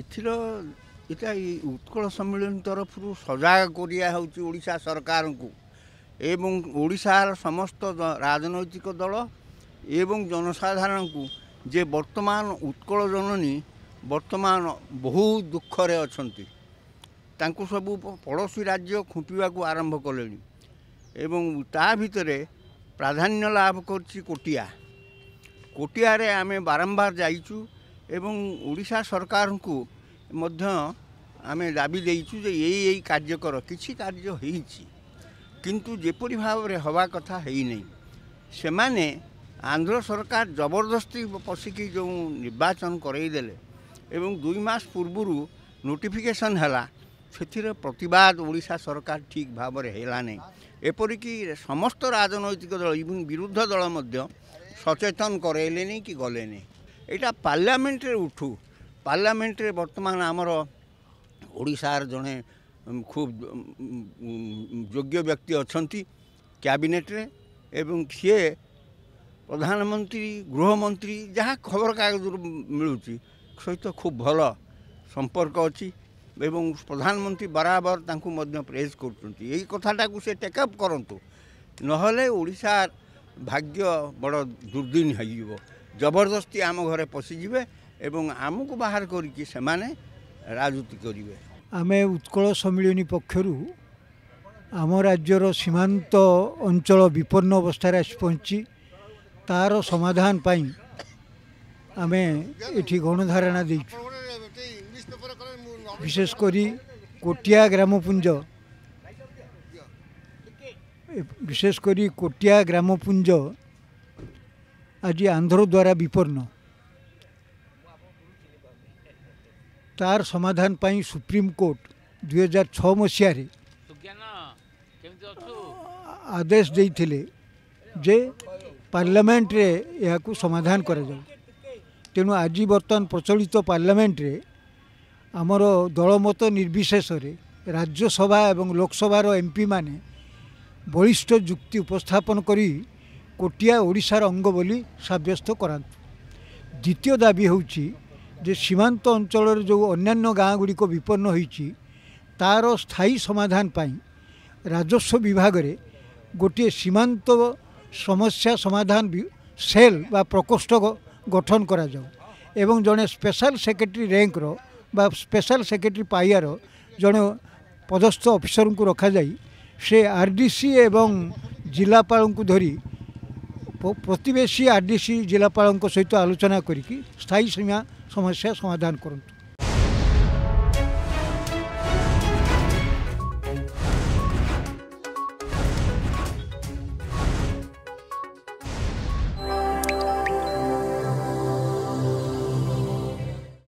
ଏଥିର ଏଇଟା ଏଇ ଉତ୍କଳ ସମ୍ମିଳନୀ ତରଫରୁ ସଜାଗ କରିବା ହେଉଛି ଓଡ଼ିଶା ସରକାରଙ୍କୁ ଏବଂ ଓଡ଼ିଶାର ସମସ୍ତ ରାଜନୈତିକ ଦଳ ଏବଂ ଜନସାଧାରଣଙ୍କୁ ଯେ ବର୍ତ୍ତମାନ ଉତ୍କଳ ଜନନୀ ବର୍ତ୍ତମାନ ବହୁ ଦୁଃଖରେ ଅଛନ୍ତି ତାଙ୍କୁ ସବୁ ପଡ଼ୋଶୀ ରାଜ୍ୟ ଖୁମ୍ପିବାକୁ ଆରମ୍ଭ କଲେଣି ଏବଂ ତା ଭିତରେ ପ୍ରାଧାନ୍ୟ ଲାଭ କରିଛି କୋଟିଆ କୋଟିଆରେ ଆମେ ବାରମ୍ବାର ଯାଇଛୁ ଏବଂ ଓଡ଼ିଶା ସରକାରଙ୍କୁ ମଧ୍ୟ ଆମେ ଦାବି ଦେଇଛୁ ଯେ ଏଇ ଏଇ କାର୍ଯ୍ୟ କର କିଛି କାର୍ଯ୍ୟ ହେଇଛି କିନ୍ତୁ ଯେପରି ଭାବରେ ହେବା କଥା ହେଇନାହିଁ ସେମାନେ ଆନ୍ଧ୍ର ସରକାର ଜବରଦସ୍ତି ପଶିକି ଯେଉଁ ନିର୍ବାଚନ କରେଇଦେଲେ ଏବଂ ଦୁଇ ମାସ ପୂର୍ବରୁ ନୋଟିଫିକେସନ୍ ହେଲା ସେଥିରେ ପ୍ରତିବାଦ ଓଡ଼ିଶା ସରକାର ଠିକ୍ ଭାବରେ ହେଲା ନାହିଁ ଏପରିକି ସମସ୍ତ ରାଜନୈତିକ ଦଳ ଇଭନ୍ ବିରୁଦ୍ଧ ଦଳ ମଧ୍ୟ ସଚେତନ କରେଇଲେନି କି ଗଲେନି ଏଇଟା ପାର୍ଲିଆମେଣ୍ଟରେ ଉଠୁ ପାର୍ଲିଆମେଣ୍ଟରେ ବର୍ତ୍ତମାନ ଆମର ଓଡ଼ିଶାର ଜଣେ ଖୁବ୍ ଯୋଗ୍ୟ ବ୍ୟକ୍ତି ଅଛନ୍ତି କ୍ୟାବିନେଟ୍ରେ ଏବଂ ସିଏ ପ୍ରଧାନମନ୍ତ୍ରୀ ଗୃହମନ୍ତ୍ରୀ ଯାହା ଖବରକାଗଜରୁ ମିଳୁଛି ସହିତ ଖୁବ୍ ଭଲ ସମ୍ପର୍କ ଅଛି ଏବଂ ପ୍ରଧାନମନ୍ତ୍ରୀ ବରାବର ତାଙ୍କୁ ମଧ୍ୟ ପ୍ରେସ୍ କରୁଛନ୍ତି ଏଇ କଥାଟାକୁ ସେ ଟେକଅପ୍ କରନ୍ତୁ ନହେଲେ ଓଡ଼ିଶାର ଭାଗ୍ୟ ବଡ଼ ଦୁର୍ଦ୍ଦିନ ହୋଇଯିବ জবরদস্তি আম ঘরে পশিযে এবং আমাকে বাহার করি সে রাজনীতি করবে আমি উৎকল সম্মিলনী পক্ষর আমার সীমান্ত অঞ্চল বিপন্ন অবস্থায় আসি পৌঁছি তার সমাধান পাই আমি এটি গণধারণা দিয়েছি বিশেষ করে কোটিয়া গ্রামপুঞ্জ বিশেষ করে কোটিয়া গ্রামপুঞ্জ ଆଜି ଆନ୍ଧ୍ର ଦ୍ୱାରା ବିପନ୍ନ ତାର ସମାଧାନ ପାଇଁ ସୁପ୍ରିମକୋର୍ଟ ଦୁଇହଜାର ଛଅ ମସିହାରେ ଆଦେଶ ଦେଇଥିଲେ ଯେ ପାର୍ଲାମେଣ୍ଟରେ ଏହାକୁ ସମାଧାନ କରାଯାଉ ତେଣୁ ଆଜି ବର୍ତ୍ତମାନ ପ୍ରଚଳିତ ପାର୍ଲାମେଣ୍ଟରେ ଆମର ଦଳମତ ନିର୍ବିଶେଷରେ ରାଜ୍ୟସଭା ଏବଂ ଲୋକସଭାର ଏମ୍ପିମାନେ ବଳିଷ୍ଠ ଯୁକ୍ତି ଉପସ୍ଥାପନ କରି କୋଟିଆ ଓଡ଼ିଶାର ଅଙ୍ଗ ବୋଲି ସାବ୍ୟସ୍ତ କରାନ୍ତୁ ଦ୍ୱିତୀୟ ଦାବି ହେଉଛି ଯେ ସୀମାନ୍ତ ଅଞ୍ଚଳରେ ଯେଉଁ ଅନ୍ୟାନ୍ୟ ଗାଁ ଗୁଡ଼ିକ ବିପନ୍ନ ହୋଇଛି ତା'ର ସ୍ଥାୟୀ ସମାଧାନ ପାଇଁ ରାଜସ୍ୱ ବିଭାଗରେ ଗୋଟିଏ ସୀମାନ୍ତ ସମସ୍ୟା ସମାଧାନ ସେଲ୍ ବା ପ୍ରକୋଷ୍ଠ ଗଠନ କରାଯାଉ ଏବଂ ଜଣେ ସ୍ପେଶାଲ ସେକ୍ରେଟେରୀ ରେଙ୍କର ବା ସ୍ପେଶାଲ ସେକ୍ରେଟେରୀ ପାଇଆର ଜଣେ ପଦସ୍ଥ ଅଫିସରଙ୍କୁ ରଖାଯାଇ ସେ ଆର୍ ଡି ସି ଏବଂ ଜିଲ୍ଲାପାଳଙ୍କୁ ଧରି প্রতবেশী আরডিসি জেলাপাল সহ আলোচনা করি স্থায়ী সীমা সমস্যা সমাধান করতু